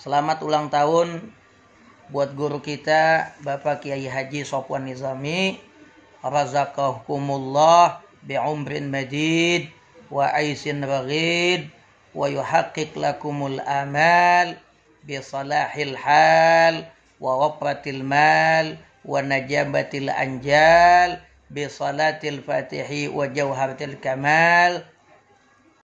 Selamat ulang tahun buat guru kita Bapak Kiai Haji Sofwan Nizami. Razaqakumullah bi'umrin madid wa aisin ragid, wa yuhaqqiq lakumul amal bi salahil hal wa wapratil mal wa najabatil anjal bi salatil fatihi wa jawharatil kamal